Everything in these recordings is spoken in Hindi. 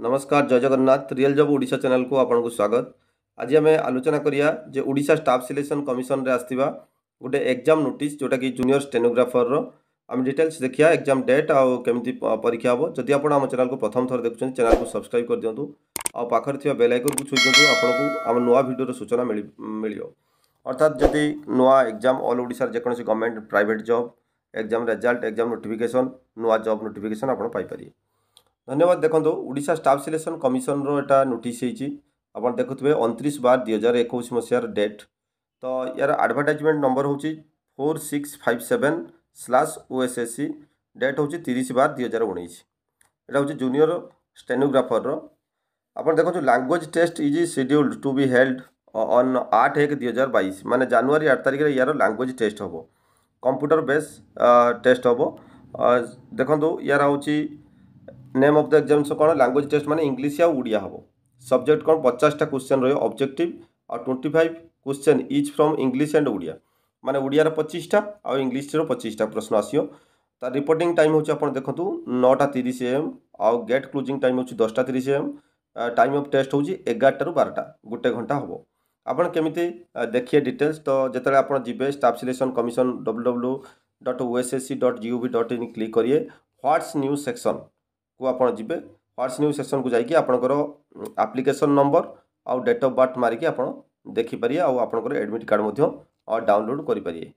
नमस्कार जय जगन्नाथ रियल जब ओडा चेल को आपन को स्वागत आज आम आलोचना कराया जो स्टाफ सिलेक्शन कमिशन रे आसवा गोटे एग्जाम नोट जोटा कि जूनियर स्टेनोग्राफर रम डिटेल्स देखिया एग्जाम डेट आमी परीक्षा हे जदि आप चेल को प्रथम थर देखुं चैनल को सब्सक्राइब कर दिंतु आखिर थी बेलैकन को छुई दिखाँ को आम नुआ भिडर सूचना मिल अर्थात जदि नुआ एग्जाम अल ओडार जो गवर्नमेंट प्राइट जब एग्जाम रेजल्ट एग्जाम नोटिफिकेसन नुआ जब नोटिफिकेसन आपारे धन्यवाद देखो ओडा स्टाफ सिलेक्शन कमिशन रहा नोटिस आप देखुए अंतरीश बार दुई हजार एक मसीहार डेट तो यार आडभटाइजमेंट नंबर हूँ four six five seven slash O S S C date हूँ तीस बार दुई हजार उन्नीस यहाँ हूँ जूनियर स्टेनोग्राफर आपड़ देखो language test is scheduled to be held on आठ एक दुई हजार बैस मानने जानुरी आठ में यार लांगुएज टेस्ट हम कंप्यूटर बेस्ड टेस्ट हम देखो यार हूँ ନେମ୍ ଅଫ୍ ଦ ଏକ୍ଜାମ୍ କ'ଣ ଲାଙ୍ଗୁଏଜ୍ ଟେଷ୍ଟ ମାନେ ଇଂଲିଶ ଆଉ ଓଡ଼ିଆ ହେବ ସବଜେକ୍ଟ କ'ଣ ପଚାଶଟା କ୍ୱେଶ୍ଚନ୍ ରହିବ ଅବଜେକ୍ଟିଭ୍ ଆଉ twenty five question each from English and Odia ମାନେ ଓଡ଼ିଆର ପଚିଶଟା ଆଉ ଇଂଲିଶର ପଚିଶଟା ପ୍ରଶ୍ନ ଆସିବ ତା ରିପୋର୍ଟିଂ ଟାଇମ୍ ହେଉଛି ଆପଣ ଦେଖନ୍ତୁ ନଅଟା ତିରିଶ ଏମ୍ ଆଉ ଗେଟ୍ କ୍ଲୋଜିଂ ଟାଇମ୍ ହେଉଛି ଦଶଟା ତିରିଶ ଏମ୍ ଟାଇମ୍ ଅଫ୍ ଟେଷ୍ଟ ହେଉଛି ଏଗାରଟାରୁ ବାରଟା ଗୋଟେ ଘଣ୍ଟା ହେବ ଆପଣ କେମିତି ଦେଖିବେ ଡିଟେଲ୍ସ ତ ଯେତେବେଳେ ଆପଣ ଯିବେ staff selection commission W W dot O S S C dot G O V dot in click କରିବେ ହ୍ୱାଟ୍ସ ନ୍ୟୁଜ୍ ସେକ୍ସନ୍ को आप जाए व्हाट्स न्यू सेसन को जाकि आप्लिकेसन नंबर आउ डेट अफ बार्थ मारिकी आप देखिपर आपर एडमिट कार्ड डाउनलोड करेंगे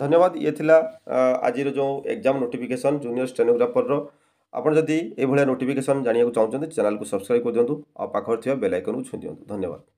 धन्यवाद ये आज जो एग्जाम नोटिफिकेशन जूनियर स्टेनोग्राफर आपड़ जदि यह नोटिफिकेशन जानकुक चाहते चैनल को सब्सक्राइब कर दिंतु आउ पाखे थे बेल आइकन को छुई दिंतु धन्यवाद